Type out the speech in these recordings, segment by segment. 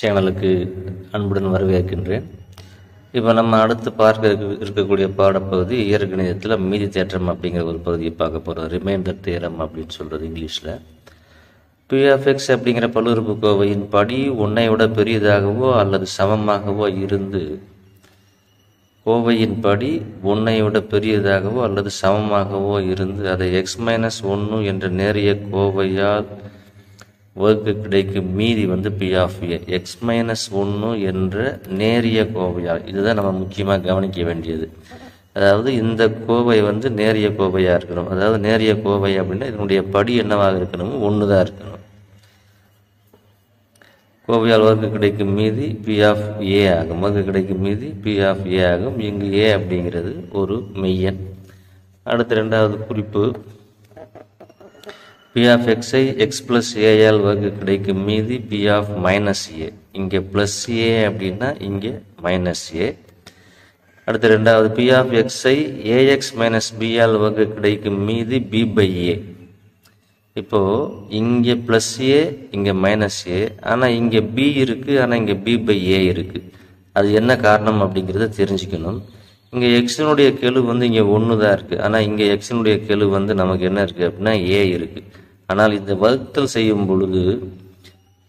சேனலுக்கு அன்புடன் வரவேற்கின்றேன் இப்போ நம்ம அடுத்து பார்க்க இருக்கக்கூடிய பாடப்பகுதி இயற்கணிதத்தில் மீதி தேற்றம் அப்படிங்கிற ஒரு பகுதியை பார்க்க போகிறோம் ரிமைண்டர் தேரம் அப்படின்னு சொல்கிறது இங்கிலீஷில் பிஎஃப்எக்ஸ் அப்படிங்கிற கோவையின் படி உன்னை விட பெரியதாகவோ அல்லது சமமாகவோ இருந்து கோவையின் படி உன்னை விட பெரியதாகவோ அல்லது சமமாகவோ இருந்து அதை எக்ஸ் மைனஸ் ஒன்று என்ற நேரிய கோவையால் ஒர்க்கு கிடைக்கும் மீதி வந்து p of a x minus ஒன்று என்ற நேரிய கோவையால் இதுதான் நம்ம முக்கியமாக கவனிக்க வேண்டியது அதாவது இந்த கோவை வந்து நேரிய கோவையாக இருக்கணும் அதாவது நேரிய கோவை அப்படின்னா இதனுடைய படி என்னவாக இருக்கணும் ஒன்று தான் இருக்கணும் கோவையால் ஒர்க்கு கிடைக்கும் மீதி பி ஆஃப் ஏ ஆகும் ஒர்க்கு கிடைக்கும் மீதி பி ஆஃப் ஏ ஆகும் இங்கு ஏ அப்படிங்கிறது ஒரு மெய்யன் அடுத்து ரெண்டாவது குறிப்பு X of X x plus யால் வகு கிடைக்கும் மீதி பி ஆஃப் மைனஸ் ஏ இங்கே ப்ளஸ் ஏ அப்படின்னா இங்கே மைனஸ் ஏ அடுத்து ரெண்டாவது பி ஆஃப் எக்ஸை ஏஎக்ஸ் மைனஸ் யால் வகு கிடைக்கும் மீதி B by A இப்போது இங்கே ப்ளஸ் ஏ இங்கே minus A ஆனால் இங்கே பி இருக்குது ஆனால் இங்கே B by A இருக்குது அது என்ன காரணம் அப்படிங்கிறத தெரிஞ்சுக்கணும் இங்கே எக்ஸினுடைய கெழு வந்து இங்கே ஒன்று தான் இருக்குது ஆனால் இங்கே எக்ஸினுடைய கெழு வந்து நமக்கு என்ன இருக்குது அப்படின்னா ஏ இருக்குது ஆனால் இந்த வகுத்தல் செய்யும் பொழுது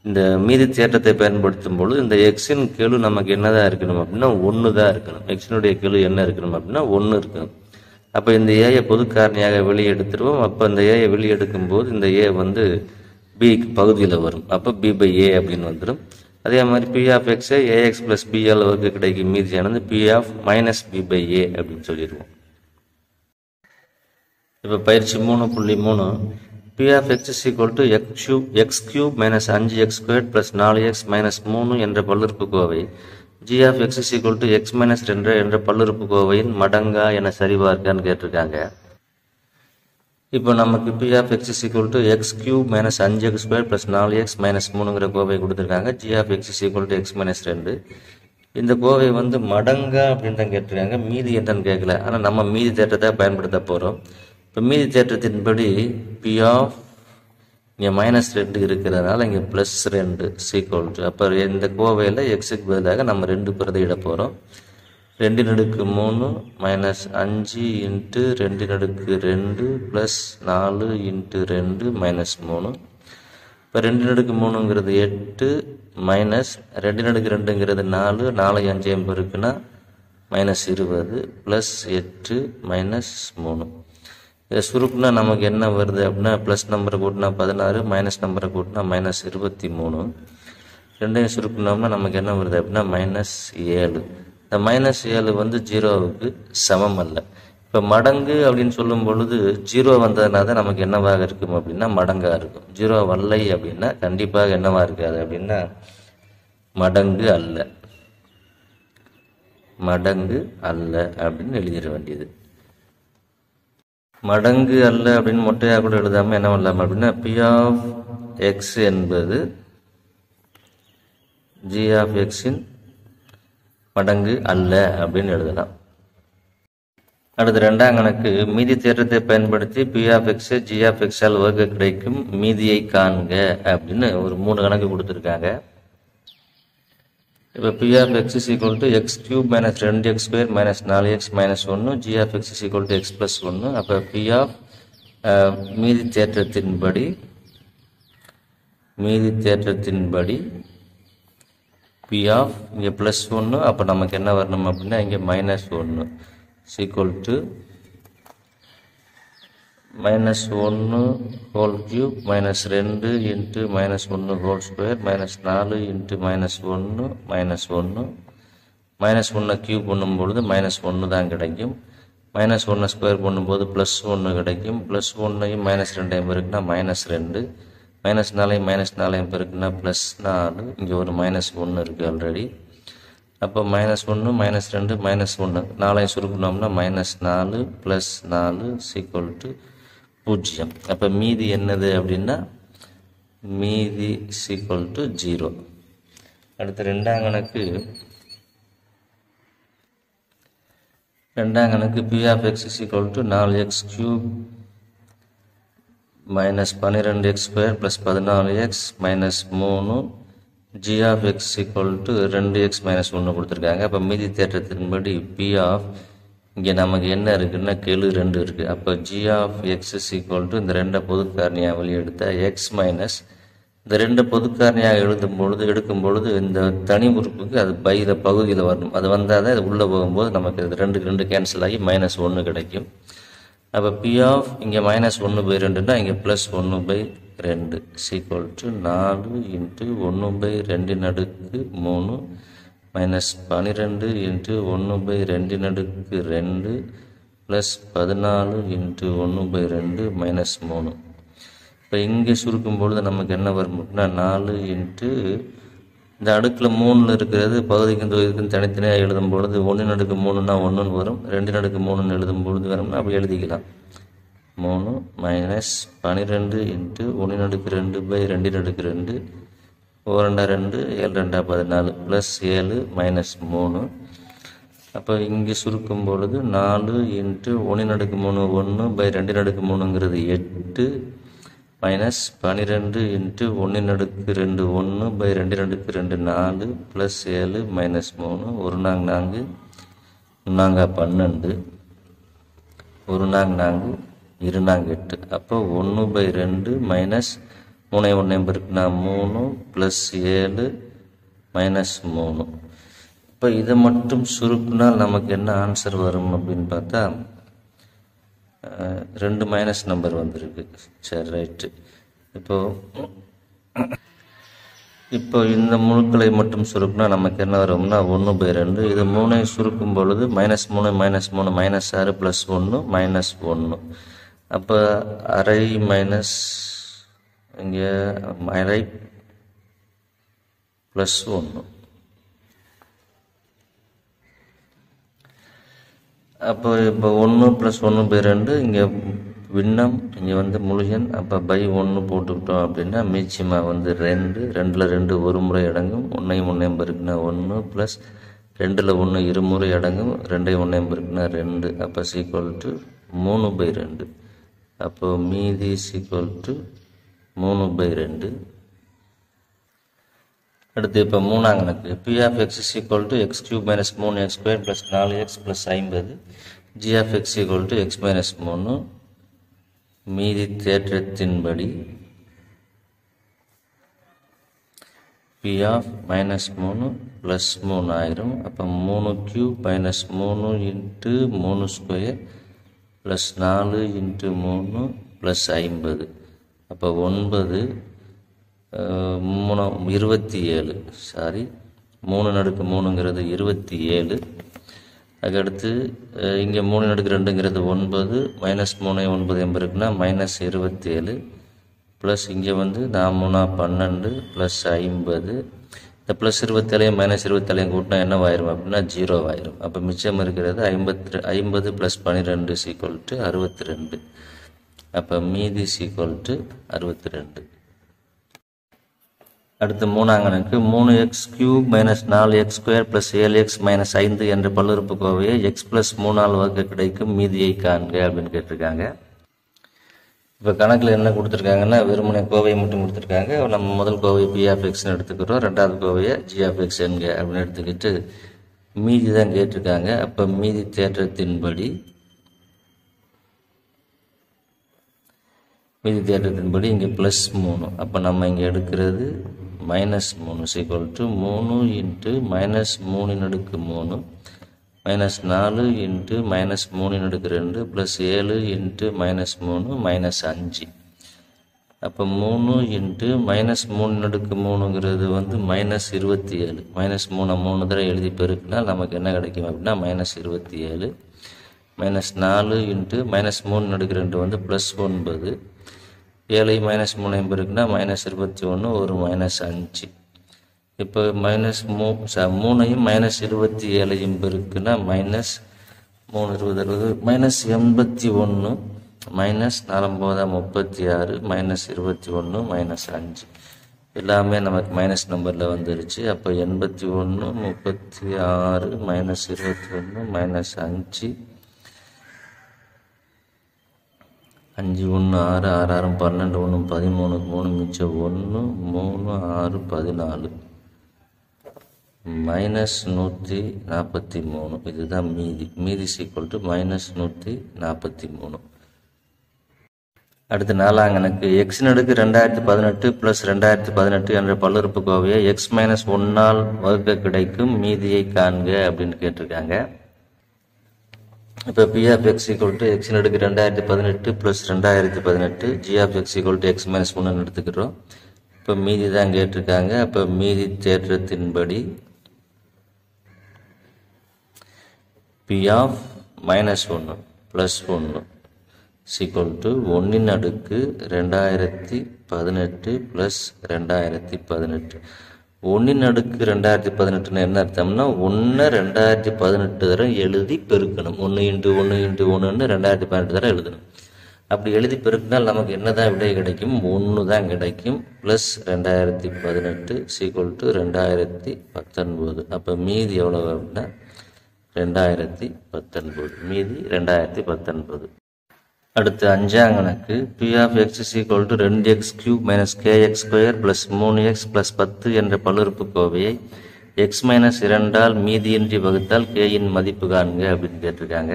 இந்த மீதி தேற்றத்தை பயன்படுத்தும் பொழுது இந்த எக்ஸின் கெழு நமக்கு என்னதான் இருக்கணும் அப்படின்னா ஒன்று தான் இருக்கணும் எக்ஸினுடைய கெழு என்ன இருக்கணும் அப்படின்னா ஒன்று இருக்கணும் அப்போ இந்த ஏயை பொது காரணியாக அப்போ இந்த ஏயை வெளியெடுக்கும் போது இந்த ஏ வந்து பிக்கு பகுதியில் வரும் அப்போ பி பை ஏ அப்படின்னு வந்துடும் அதே மாதிரி p of x a x plus பிஎல் வகுக்க கிடைக்கும் மீதியானது p of minus b by a அப்படின்னு சொல்லிடுவோம் இப்போ பயிற்சி மூணு புள்ளி மூணு p of x is equal to x cube x cube minus அஞ்சு எக்ஸ் ஸ்கொயர் ப்ளஸ் நாலு எக்ஸ் மைனஸ் மூணு என்ற கோவை g of x is equal to x minus ரெண்டு என்ற கோவையின் மடங்கா என சரிபார்க்கான்னு கேட்டிருக்காங்க இப்போ நமக்கு p of x is equal to x cube minus அஞ்சு எக்ஸ் ஸ்கொயர் ப்ளஸ் நாலு எக்ஸ் மைனஸ் மூணுங்கிற கோவை கொடுத்துருக்காங்க g of x is equal to x minus ரெண்டு இந்த கோவை வந்து மடங்கா அப்படின்னு தான் கேட்டிருக்காங்க மீதி என்னன்னு கேட்கல ஆனால் நம்ம மீதி தேற்றத்தை பயன்படுத்த போகிறோம் இப்போ மீதி தேட்டத்தின்படி பி ஆஃப் இங்கே மைனஸ் ரெண்டு இருக்கிறதுனால இங்கே ப்ளஸ் ரெண்டு சீக்வல் அப்போ இந்த கோவையில் எக்ஸுக்கு பதிலாக நம்ம ரெண்டு பிரதையிட போகிறோம் ரெண்டின் அடுக்கு மூணு மைனஸ் அஞ்சு இன்ட்டு ரெண்டின் அடுக்கு ரெண்டு ப்ளஸ் நாலு இன்ட்டு ரெண்டு மைனஸ் மூணு இப்போ ரெண்டின் அடுக்கு மூணுங்கிறது எட்டு மைனஸ் ரெண்டின் அடுக்கு ரெண்டுங்கிறது நாலு நாலு அஞ்சு எம்பு இருக்குன்னா மைனஸ் இருபது ப்ளஸ் எட்டு மைனஸ் மூணு இதை சுருக்குனா நமக்கு என்ன வருது அப்படின்னா ப்ளஸ் நம்பரை கூட்டினா பதினாறு மைனஸ் நம்பரை கூட்டினா மைனஸ் இருபத்தி மூணு ரெண்டையும் சுருக்குனோம்னா நமக்கு என்ன வருது அப்படின்னா மைனஸ் ஏழு இந்த மைனஸ் ஏழு வந்து ஜீரோவுக்கு சமம் அல்ல இப்போ மடங்கு அப்படின்னு சொல்லும் பொழுது ஜீரோ வந்ததுனால தான் நமக்கு என்னவாக இருக்கும் அப்படின்னா மடங்காக இருக்கும் ஜீரோ வல்லை அப்படின்னா கண்டிப்பாக என்னவாக இருக்காது அப்படின்னா மடங்கு அல்ல மடங்கு அல்ல அப்படின்னு எழுதிட வேண்டியது மடங்கு அல்ல அப்படின்னு மொட்டையாக கூட எழுதாமல் என்ன பண்ணலாம் அப்படின்னா பி ஆஃப் எக்ஸ் என்பது ஜி ஆஃப் எக்ஸின் மடங்கு அல்ல அப்படின்னு எழுதலாம் அடுத்து ரெண்டாம் கணக்கு மீதி தேற்றத்தை பயன்படுத்தி p of x g of எக்ஸால் வகுக்க கிடைக்கும் மீதியை காண்க அப்படின்னு ஒரு மூணு கணக்கு கொடுத்துருக்காங்க இப்போ p of x is equal to x cube minus ரெண்டு எக்ஸ் ஸ்கொயர் மைனஸ் நாலு எக்ஸ் மைனஸ் ஒன்று g of x is equal to x plus ஒன்று அப்போ பி ஆஃப் மீதி தேற்றத்தின்படி மீதி தேற்றத்தின்படி பி ஆஃப் இங்கே ப்ளஸ் ஒன்று அப்போ நமக்கு என்ன வரணும் அப்படின்னா இங்கே மைனஸ் ஒன்று சீக்குவல் டு மைனஸ் ஒன்று ஹோல் கியூப் மைனஸ் ரெண்டு இன்ட்டு மைனஸ் ஒன்று ஹோல் ஸ்கொயர் மைனஸ் நாலு இன்ட்டு மைனஸ் ஒன்று மைனஸ் ஒன்று மைனஸ் ஒன்றை கியூப் பண்ணும்பொழுது மைனஸ் ஒன்று தான் கிடைக்கும் மைனஸ் ஒன்றை ஸ்கொயர் பண்ணும்போது ப்ளஸ் ஒன்று கிடைக்கும் ப்ளஸ் ஒன்றையும் மைனஸ் ரெண்டையும் இருக்குன்னா மைனஸ் ரெண்டு மைனஸ் நாலையும் மைனஸ் நாலையும் பெருக்குன்னா ப்ளஸ் நாலு இங்கே ஒரு மைனஸ் ஒன்று இருக்குது ஆல்ரெடி அப்போ மைனஸ் ஒன்று மைனஸ் ரெண்டு மைனஸ் ஒன்று நாலையும் சுருக்கணும்னா மைனஸ் நாலு ப்ளஸ் நாலு சீக்குவல் டு பூஜ்ஜியம் அப்போ மீதி என்னது அப்படின்னா மீதி சீக்குவல் டு ஜீரோ அடுத்து ரெண்டாம் கணக்கு ரெண்டாம் கணக்கு p of x equal to நாலு எக்ஸ் க்யூப் மைனஸ் பன்னிரெண்டு எக்ஸ் ஸ்கொயர் ப்ளஸ் பதினாலு எக்ஸ் மைனஸ் மூணு g of x equal to ரெண்டு எக்ஸ் மைனஸ் ஒன்று கொடுத்துருக்காங்க அப்போ மீதி தேற்றத்தின்படி பி ஆஃப் இங்கே நமக்கு என்ன இருக்குன்னா கெழு ரெண்டு இருக்குது அப்போ g of x is equal to இந்த ரெண்டை பொதுக்காரணியாக காரணியாக வெளியெடுத்த எக்ஸ் மைனஸ் இந்த ரெண்டு பொதுக்காரணியாக எழுதும் பொழுது எடுக்கும் பொழுது இந்த தனி உறுப்புக்கு அது பயிர பகுதியில் வரணும் அது வந்தால் தான் இது உள்ளே போகும்போது நமக்கு ரெண்டு ரெண்டு கேன்சல் ஆகி மைனஸ் ஒன்று கிடைக்கும் அப்போ பி ஆஃப் இங்கே மைனஸ் ஒன்று பை ரெண்டுன்னா இங்கே ப்ளஸ் ஒன்று பை ரெண்டு சீக்குவல் டு நாலு இன்ட்டு ஒன்று பை ரெண்டின் அடுக்கு மூணு மைனஸ் பன்னிரெண்டு இன்ட்டு ஒன்று பை ரெண்டின் அடுக்கு ரெண்டு ப்ளஸ் பதினாலு இன்ட்டு ஒன்று பை ரெண்டு மைனஸ் மூணு இப்போ இங்கே சுருக்கும் பொழுது நமக்கு என்ன வரும் அப்படின்னா நாலு இன்ட்டு இந்த அடுக்கில் மூணில் இருக்கிறது பகுதிக்கும் தொகுதிக்கும் தனித்தனியாக எழுதும் பொழுது ஒன்று நடுக்கு மூணுன்னா ஒன்றுன்னு வரும் ரெண்டு நடுக்கு மூணுன்னு எழுதும் பொழுது வரும்னா அப்படி எழுதிக்கலாம் மூணு மைனஸ் பனிரெண்டு இன்ட்டு ஒன்று நடுக்கு ரெண்டு பை ரெண்டு நடுக்கு ரெண்டு ஒரு ரெண்டா ரெண்டு ஏழு ரெண்டா பதினாலு ப்ளஸ் ஏழு மைனஸ் மூணு அப்போ இங்கே சுருக்கும் பொழுது நாலு இன்ட்டு ஒன்று நடுக்கு மூணு ஒன்று பை ரெண்டு நடுக்கு மூணுங்கிறது எட்டு மைனஸ் பன்னிரெண்டு இன்ட்டு ஒன்றின் அடுக்கு ரெண்டு ஒன்று பை ரெண்டு ரெண்டுக்கு ரெண்டு நாலு ப்ளஸ் ஏழு மைனஸ் மூணு ஒரு நாங்க நான்கு நாங்க பன்னெண்டு ஒரு நாங்க நான்கு இரு நாங்க எட்டு அப்போ ஒன்று பை ரெண்டு மைனஸ் மூணை ஒன்று பெருக்குனா மூணு ப்ளஸ் ஏழு மைனஸ் மூணு இப்போ இதை மட்டும் சுருக்குனால் நமக்கு என்ன ஆன்சர் வரும் அப்படின்னு பார்த்தா ரெண்டு மைனஸ் நம்பர் வந்திருக்கு சரி ரைட்டு இப்போது இப்போ இந்த முழுக்களை மட்டும் சுருக்குனா நமக்கு என்ன வரும்னா ஒன்று பை ரெண்டு இது மூணை சுருக்கும் பொழுது மைனஸ் மூணு மைனஸ் மூணு மைனஸ் ஆறு ப்ளஸ் ஒன்று மைனஸ் ஒன்று அப்போ அரை மைனஸ் இங்கே அரை ப்ளஸ் ஒன்று அப்போ இப்போ ஒன்று ப்ளஸ் ஒன்று பை ரெண்டு இங்கே விண்ணம் இங்கே வந்து முழுகன் அப்போ பை ஒன்று போட்டுக்கிட்டோம் அப்படின்னா மீச்சிமா வந்து ரெண்டு ரெண்டில் ரெண்டு ஒரு முறை அடங்கும் ஒன்றையும் ஒன்றையும் பெருக்குனா ஒன்று ப்ளஸ் ரெண்டில் ஒன்று இருமுறை அடங்கும் ரெண்டையும் ஒன்றையும் பெருக்குனா ரெண்டு அப்போ சீக்குவல் டு மூணு பை ரெண்டு அப்போது மீதி சீக்குவல் டு மூணு பை ரெண்டு அடுத்து இப்போ மூணாம் கணக்கு p of x is equal to x cube minus மூணு எக்ஸ் ஸ்கொயர் ப்ளஸ் நாலு எக்ஸ் ப்ளஸ் ஐம்பது g of x equal to x minus மூணு மீதி தேற்றத்தின்படி பி ஆஃப் மைனஸ் மூணு ப்ளஸ் மூணு ஆயிரும் அப்போ மூணு கியூப் மைனஸ் மூணு இன்ட்டு மூணு ஸ்கொயர் ப்ளஸ் நாலு இன்ட்டு மூணு ப்ளஸ் ஐம்பது அப்போ ஒன்பது மூணு இருபத்தி ஏழு சாரி மூணு நடுக்கு மூணுங்கிறது இருபத்தி ஏழு அதுக்கடுத்து இங்கே மூணு நடுக்கு ரெண்டுங்கிறது ஒன்பது மைனஸ் மூணு ஒன்பது இருக்குன்னா மைனஸ் இருபத்தி ஏழு ப்ளஸ் இங்கே வந்து நான் மூணா பன்னெண்டு ப்ளஸ் ஐம்பது இந்த ப்ளஸ் இருபத்தேழையும் மைனஸ் இருபத்தேழையும் கூட்டினா என்னவாயிரும் அப்படின்னா ஜீரோ ஆயிரும் அப்போ மிச்சம் இருக்கிறது ஐம்பத்தி ஐம்பது ப்ளஸ் பன்னிரெண்டு சீக்வல் டு அறுபத்தி ரெண்டு அப்போ மீதி சீக்வல் டு அறுபத்தி ரெண்டு அடுத்து மூணாங்கனுக்கு மூணு எக்ஸ் கியூப் மைனஸ் நாலு எக்ஸ் ஸ்கொயர் ப்ளஸ் ஏழு எக்ஸ் மைனஸ் ஐந்து என்ற பல்லுறுப்பு கோவையை எக்ஸ் ப்ளஸ் மூணால் வகுக்க கிடைக்கும் மீதியை காண்க அப்படின்னு கேட்டிருக்காங்க இப்போ கணக்கில் என்ன கொடுத்துருக்காங்கன்னா வெறுமனை கோவையை மட்டும் கொடுத்துருக்காங்க நம்ம முதல் கோவை பி ஆஃப் எக்ஸ்னு எடுத்துக்கிறோம் ரெண்டாவது கோவையை ஜி ஆஃப் எக்ஸ் என்க அப்படின்னு எடுத்துக்கிட்டு மீதி தான் கேட்டிருக்காங்க அப்போ மீதி தேற்றத்தின்படி மீதி தேற்றத்தின்படி இங்கே ப்ளஸ் மூணு அப்போ நம்ம இங்கே எடுக்கிறது மைனஸ் மூணு சீக்குவல் டு மூணு இன்ட்டு மைனஸ் மூணின் அடுக்கு மூணு மைனஸ் நாலு இன்ட்டு மைனஸ் மூணின் அடுக்கு ரெண்டு ப்ளஸ் ஏழு இன்ட்டு மைனஸ் மூணு மைனஸ் அஞ்சு அப்போ மூணு இன்ட்டு மைனஸ் மூணு நடுக்கு மூணுங்கிறது வந்து மைனஸ் இருபத்தி ஏழு மைனஸ் மூணை மூணு தடவை எழுதி பெருக்கினா நமக்கு என்ன கிடைக்கும் அப்படின்னா மைனஸ் இருபத்தி ஏழு மைனஸ் நாலு இன்ட்டு மைனஸ் மூணு நடுக்கு ரெண்டு வந்து ப்ளஸ் ஒன்பது ஏழை மைனஸ் மூணு எம்பு இருக்குன்னா மைனஸ் இருபத்தி ஒன்று ஒரு மைனஸ் அஞ்சு இப்போ மைனஸ் மூ ச மூணையும் மைனஸ் இருபத்தி ஏழு எம்பு இருக்குன்னா மைனஸ் மூணு இருபது அறுபது மைனஸ் எண்பத்தி ஒன்று மைனஸ் நாலம்போதா முப்பத்தி ஆறு மைனஸ் இருபத்தி ஒன்று மைனஸ் அஞ்சு எல்லாமே நமக்கு மைனஸ் நம்பரில் வந்துருச்சு அப்போ எண்பத்தி ஒன்று முப்பத்தி ஆறு மைனஸ் இருபத்தி ஒன்று மைனஸ் அஞ்சு அஞ்சு ஒன்று ஆறு ஆறு ஆறு பன்னெண்டு ஒன்று பதிமூணு மூணு மிச்சம் ஒன்று மூணு ஆறு பதினாலு மைனஸ் நூற்றி நாற்பத்தி மூணு இதுதான் மீதி மீதி சீக்குவல் டு மைனஸ் நூற்றி நாற்பத்தி மூணு அடுத்த நாலாம் எனக்கு எக்ஸ் நடுக்கு ரெண்டாயிரத்தி பதினெட்டு ப்ளஸ் ரெண்டாயிரத்தி பதினெட்டு என்ற பல்லுறுப்பு கோவையை எக்ஸ் மைனஸ் ஒன்னால் வகுக்க கிடைக்கும் மீதியை காண்க அப்படின்னு கேட்டிருக்காங்க இப்போ p of x equal to x அடுக்கு ரெண்டாயிரத்தி பதினெட்டு ப்ளஸ் ரெண்டாயிரத்தி பதினெட்டு g of x equal to x minus ஒன்றுன்னு எடுத்துக்கிறோம் இப்போ மீதி தான் கேட்டிருக்காங்க அப்போ மீதி தேற்றத்தின்படி பி ஆஃப் மைனஸ் ஒன்று ப்ளஸ் ஒன்று சீக்குவல் டு ஒன்றின் அடுக்கு ரெண்டாயிரத்தி பதினெட்டு ப்ளஸ் ரெண்டாயிரத்தி பதினெட்டு ஒன்றின் அடுக்கு ரெண்டாயிரத்தி பதினெட்டுன்னு என்ன அர்த்தம்னா ஒன்று ரெண்டாயிரத்தி பதினெட்டு தரம் எழுதி பெருக்கணும் ஒன்று இன்ட்டு ஒன்று இன்ட்டு ஒன்றுன்னு ரெண்டாயிரத்தி பதினெட்டு தரம் எழுதணும் அப்படி எழுதி பெருக்கினால் நமக்கு என்ன தான் விடை கிடைக்கும் ஒன்று தான் கிடைக்கும் ப்ளஸ் ரெண்டாயிரத்தி பதினெட்டு சீக்குவல் டு ரெண்டாயிரத்தி பத்தொன்பது அப்போ மீதி எவ்வளோ அப்படின்னா ரெண்டாயிரத்தி பத்தொன்பது மீதி ரெண்டாயிரத்தி பத்தொன்பது அடுத்து அஞ்சாங்கனுக்கு p of x is equal to ரெண்டு x cube minus k x square plus மூணு எக்ஸ் ப்ளஸ் பத்து என்ற கோவையை எக்ஸ் மைனஸ் இரண்டால் மீதியின்றி வகுத்தால் கேயின் மதிப்பு காண்க அப்படின்னு கேட்டிருக்காங்க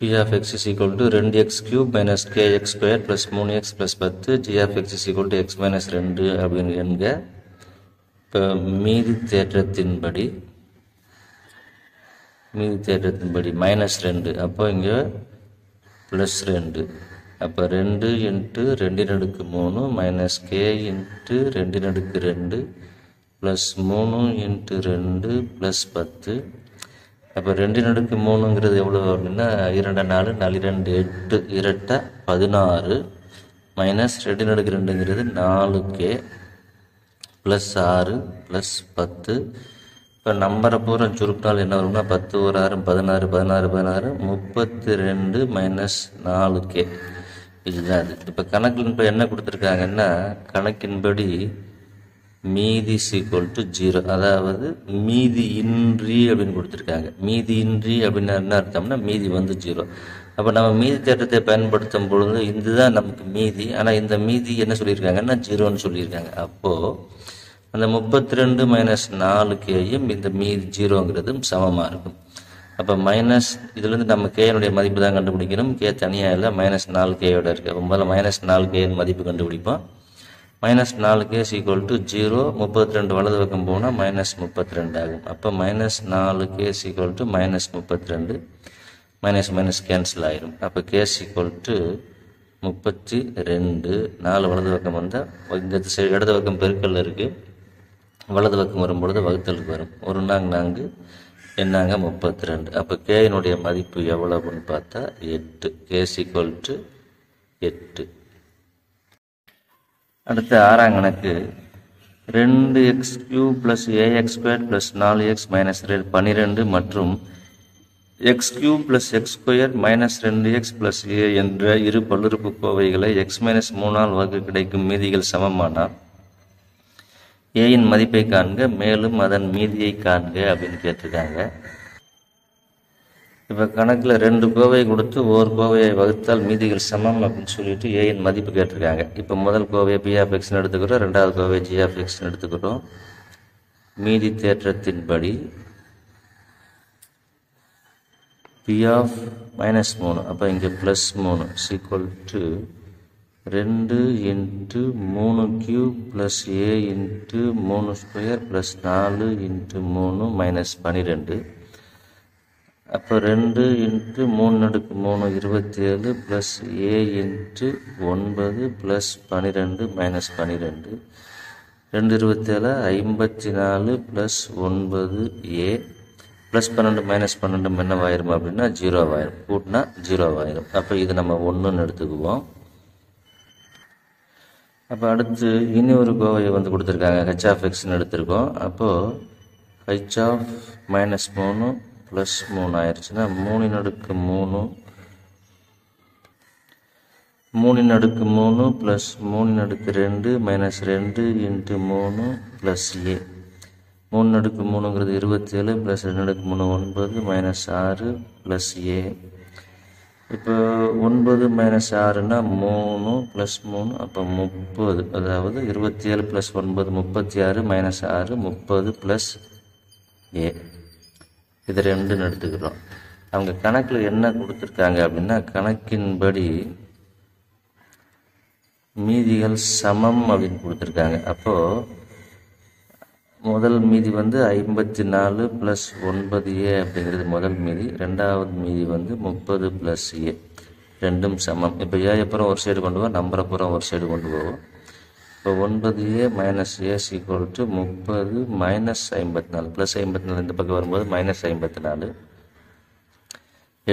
p of x is equal to ரெண்டு x cube minus k x square plus மூணு எக்ஸ் ப்ளஸ் பத்து g of x is equal to x minus ரெண்டு அப்படின்னு கேட்க இப்போ மீதி தேற்றத்தின்படி மீதி தேற்றத்தின்படி மைனஸ் ரெண்டு அப்போ இங்கே ப்ளஸ் ரெண்டு அப்போ ரெண்டு இன்ட்டு ரெண்டின் அடுக்கு மூணு மைனஸ் கே இன்ட்டு ரெண்டின் அடுக்கு ரெண்டு ப்ளஸ் மூணு இன்ட்டு ரெண்டு ப்ளஸ் பத்து அப்போ ரெண்டின் அடுக்கு மூணுங்கிறது எவ்வளோ அப்படின்னா இரண்டு நாலு நாலு இரண்டு எட்டு இரட்டை பதினாறு மைனஸ் ரெண்டின் அடுக்கு ரெண்டுங்கிறது நாலு கே ப்ளஸ் ஆறு ப்ளஸ் பத்து இப்போ நம்பரை பூரா சுருக்கினால் என்ன வரும்னா பத்து ஒரு ஆறு பதினாறு பதினாறு பதினாறு முப்பத்தி ரெண்டு மைனஸ் நாலு கே இதுதான் அது இப்போ இப்போ என்ன கொடுத்துருக்காங்கன்னா கணக்கின்படி மீதி சீக்வல் டு ஜீரோ அதாவது மீதி இன்றி அப்படின்னு கொடுத்துருக்காங்க மீதி இன்றி அப்படின்னு என்ன அர்த்தம்னா மீதி வந்து ஜீரோ அப்போ நம்ம மீதி தேட்டத்தை பயன்படுத்தும் பொழுது இதுதான் நமக்கு மீதி ஆனால் இந்த மீதி என்ன சொல்லியிருக்காங்கன்னா ஜீரோன்னு சொல்லியிருக்காங்க அப்போது அந்த முப்பத்தி ரெண்டு மைனஸ் நாலு கேயும் இந்த மீதி ஜீரோங்கிறதும் சமமாக இருக்கும் அப்போ மைனஸ் இதுலேருந்து நம்ம கேனுடைய மதிப்பு தான் கண்டுபிடிக்கணும் கே தனியாக இல்லை மைனஸ் நாலு கேயோட இருக்குது அப்போ முதல்ல மைனஸ் நாலு கே மதிப்பு கண்டுபிடிப்போம் மைனஸ் நாலு கேஸ் ஈக்குவல் டு ஜீரோ முப்பத்தி ரெண்டு வலது பக்கம் போனால் மைனஸ் முப்பத்தி ரெண்டு ஆகும் அப்போ மைனஸ் நாலு கேஸ் ஈக்குவல் டு மைனஸ் முப்பத்தி ரெண்டு மைனஸ் மைனஸ் கேன்சல் ஆயிரும் அப்போ கேஸ் ஈக்குவல் டு முப்பத்தி ரெண்டு நாலு வலது பக்கம் வந்தால் இந்த இடது பக்கம் பெருக்கல் இருக்குது வலது பக்கம் வரும்பொழுது வகுத்தலுக்கு வரும் ஒரு நாங்கு நான்கு என்னாங்க முப்பத்தி ரெண்டு அப்போ கேயினுடைய மதிப்பு எவ்வளவுன்னு பார்த்தா எட்டு கேசி ஈக்குவல் டு எட்டு அடுத்த ஆறாம் கணக்கு ரெண்டு x cube plus a x square plus நாலு எக்ஸ் மைனஸ் ரெண்டு பன்னிரெண்டு மற்றும் x cube plus x square minus ரெண்டு எக்ஸ் ப்ளஸ் ஏ என்ற இரு கோவைகளை எக்ஸ் மைனஸ் மூணால் வகு கிடைக்கும் மீதிகள் சமமானால் ஏயின் மதிப்பை காண்க மேலும் அதன் மீதியை காண்க அப்படின்னு கேட்டிருக்காங்க இப்போ கணக்கில் ரெண்டு கோவை கொடுத்து ஒரு கோவையை வகுத்தால் மீதிகள் சமம் அப்படின்னு சொல்லிட்டு ஏயின் மதிப்பு கேட்டிருக்காங்க இப்போ முதல் கோவையை எக்ஸ்னு எடுத்துக்கிறோம் ரெண்டாவது கோவை ஆஃப் எக்ஸ்னு எடுத்துக்கிறோம் மீதி தேற்றத்தின்படி பி ஆஃப் மைனஸ் மூணு அப்போ இங்கே ப்ளஸ் மூணு சீக்வல் டு ரெண்டு இன்ட்டு மூணு க்யூ ப்ளஸ் ஏ இன்ட்டு மூணு ஸ்கொயர் ப்ளஸ் நாலு இன்ட்டு மூணு மைனஸ் பன்னிரெண்டு அப்போ ரெண்டு இன்ட்டு மூணு அடுக்கு மூணு இருபத்தி ஏழு ப்ளஸ் ஏ இன்ட்டு ஒன்பது ப்ளஸ் பன்னிரெண்டு மைனஸ் பன்னிரெண்டு ரெண்டு இருபத்தேழு ஐம்பத்தி நாலு ப்ளஸ் ஒன்பது ஏ ப்ளஸ் பன்னெண்டு மைனஸ் பன்னெண்டு என்னவாயிரும் அப்படின்னா ஜீரோவாயிரும் கூட்டினா ஜீரோவாயிரும் அப்போ இது நம்ம ஒன்றுன்னு எடுத்துக்குவோம் அப்போ அடுத்து இனி ஒரு கோவையை வந்து கொடுத்துருக்காங்க ஹெச் ஆஃப் எக்ஸ்னு எடுத்திருக்கோம் அப்போது ஹெச் ஆஃப் மைனஸ் மூணு ப்ளஸ் மூணு ஆயிடுச்சுன்னா மூணின் அடுக்கு மூணு மூணின் அடுக்கு மூணு ப்ளஸ் மூணின் அடுக்கு ரெண்டு மைனஸ் ரெண்டு இன்ட்டு மூணு ப்ளஸ் ஏ மூணு அடுக்கு மூணுங்கிறது இருபத்தேழு ப்ளஸ் ரெண்டு அடுக்கு மூணு ஒன்பது மைனஸ் ஆறு ப்ளஸ் ஏ இப்போ ஒன்பது மைனஸ் ஆறுனா மூணு ப்ளஸ் மூணு அப்போ முப்பது அதாவது இருபத்தி ஏழு ப்ளஸ் ஒன்பது முப்பத்தி ஆறு மைனஸ் ஆறு முப்பது ப்ளஸ் ஏ இது ரெண்டுன்னு எடுத்துக்கிறோம் அவங்க கணக்கில் என்ன கொடுத்துருக்காங்க அப்படின்னா கணக்கின்படி மீதிகள் சமம் அப்படின்னு கொடுத்துருக்காங்க அப்போது முதல் மீதி வந்து ஐம்பத்தி நாலு ப்ளஸ் ஒன்பது ஏ அப்படிங்கிறது முதல் மீதி ரெண்டாவது மீதி வந்து முப்பது ப்ளஸ் ஏ ரெண்டும் சமம் இப்போ ஏ அப்புறம் ஒரு சைடு கொண்டு போவோம் நம்பரை புறம் ஒரு சைடு கொண்டு போவோம் இப்போ ஒன்பது a minus a equal to முப்பது மைனஸ் ஐம்பத்தி நாலு ப்ளஸ் ஐம்பத்தி நாலு இந்த பக்கம் வரும்போது மைனஸ் ஐம்பத்தி நாலு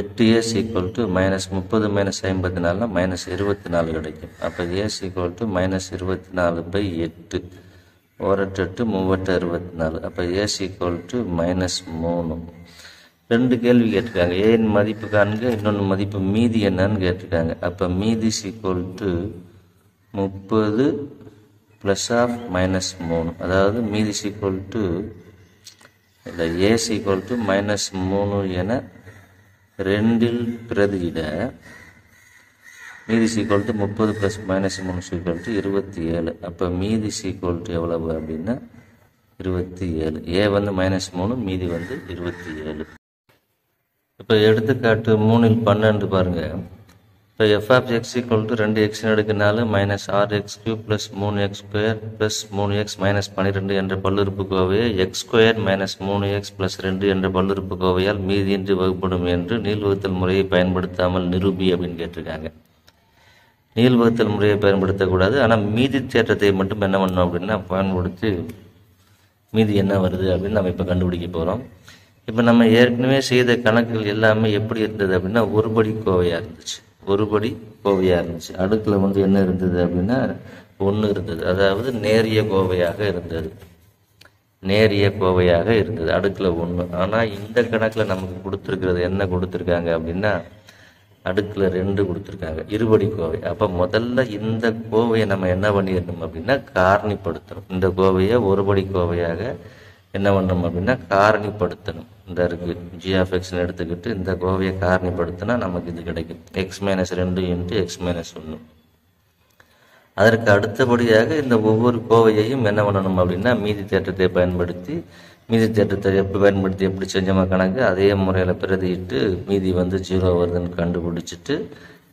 எட்டு ஏஸ் ஈக்குவல் டு மைனஸ் முப்பது மைனஸ் ஐம்பத்தி நாலுனா மைனஸ் இருபத்தி நாலு கிடைக்கும் அப்போ ஏஸ் ஈக்குவல் டு மைனஸ் இருபத்தி நாலு பை எட்டு ஓரட்டு எட்டு மூவட்டு அறுபத்தி நாலு அப்போ ஏஸ் ஈக்குவல் டு மைனஸ் மூணு ரெண்டு கேள்வி கேட்டிருக்காங்க ஏன் மதிப்பு காண்க இன்னொன்று மதிப்பு மீதி என்னன்னு கேட்டிருக்காங்க அப்போ மீதி சீக்குவல் டு முப்பது ப்ளஸ் ஆஃப் மைனஸ் மூணு அதாவது மீதி சீக்குவல் டு இல்லை ஏஸ் ஈக்குவல் டு மைனஸ் மூணு என ரெண்டில் பிரதியிட மீதி சீக்வல் டு முப்பது ப்ளஸ் மைனஸ் மூணு சீக்வல் டு இருபத்தி ஏழு அப்போ மீதி சீக்வல் டு எவ்வளவு அப்படின்னா இருபத்தி ஏழு ஏ வந்து மைனஸ் மூணு மீதி வந்து இருபத்தி ஏழு இப்போ எடுத்துக்காட்டு மூணில் பன்னெண்டு பாருங்கள் இப்போ f of x equal to ரெண்டு எக்ஸ் எடுக்கினாலும் நாலு மைனஸ் ஆறு எக்ஸ் க்யூ ப்ளஸ் மூணு எக்ஸ் ஸ்கொயர் ப்ளஸ் மூணு எக்ஸ் மைனஸ் பன்னிரெண்டு என்ற கோவையை எக்ஸ் ஸ்கொயர் மைனஸ் மூணு எக்ஸ் ப்ளஸ் ரெண்டு என்ற கோவையால் மீதியின்றி வகுப்படும் என்று நீள்வகுத்தல் முறையை பயன்படுத்தாமல் நிரூபி அப்படின்னு கேட்டிருக்காங்க நிகழ்வுகத்தல் முறையை பயன்படுத்தக்கூடாது ஆனால் மீதி தேற்றத்தை மட்டும் என்ன பண்ணணும் அப்படின்னா பயன்படுத்தி மீதி என்ன வருது அப்படின்னு நம்ம இப்போ கண்டுபிடிக்க போகிறோம் இப்போ நம்ம ஏற்கனவே செய்த கணக்குகள் எல்லாமே எப்படி இருந்தது அப்படின்னா ஒருபடி கோவையாக இருந்துச்சு ஒருபடி கோவையாக இருந்துச்சு அடுக்கில் வந்து என்ன இருந்தது அப்படின்னா ஒன்று இருந்தது அதாவது நேரிய கோவையாக இருந்தது நேரிய கோவையாக இருந்தது அடுக்கில் ஒன்று ஆனால் இந்த கணக்கில் நமக்கு கொடுத்துருக்கிறது என்ன கொடுத்துருக்காங்க அப்படின்னா அடுக்கில் ரெண்டு கொடுத்துருக்காங்க இருபடி கோவை அப்போ முதல்ல இந்த கோவையை நம்ம என்ன பண்ணிடணும் அப்படின்னா காரணிப்படுத்தணும் இந்த கோவையை ஒருபடி கோவையாக என்ன பண்ணணும் அப்படின்னா காரணிப்படுத்தணும் இந்த இருக்குது ஜிஆஃப்எக்ஸ்னு எடுத்துக்கிட்டு இந்த கோவையை காரணிப்படுத்தினா நமக்கு இது கிடைக்கும் எக்ஸ் மைனஸ் ரெண்டு இன்ட்டு எக்ஸ் மைனஸ் ஒன்று அதற்கு அடுத்தபடியாக இந்த ஒவ்வொரு கோவையையும் என்ன பண்ணணும் அப்படின்னா மீதி தேற்றத்தை பயன்படுத்தி மீதி தேட்டத்தை எப்படி பயன்படுத்தி எப்படி செஞ்சோமோ கணக்கு அதே முறையில் பிரதிட்டு மீதி வந்து ஜீரோ வருதுன்னு கண்டுபிடிச்சிட்டு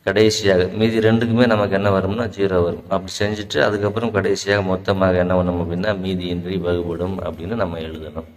கடைசியாக மீதி ரெண்டுக்குமே நமக்கு என்ன வரும்னா ஜீரோ வரும் அப்படி செஞ்சுட்டு அதுக்கப்புறம் கடைசியாக மொத்தமாக என்ன பண்ணணும் அப்படின்னா மீதியின்றி வகுபடும் அப்படின்னு நம்ம எழுதணும்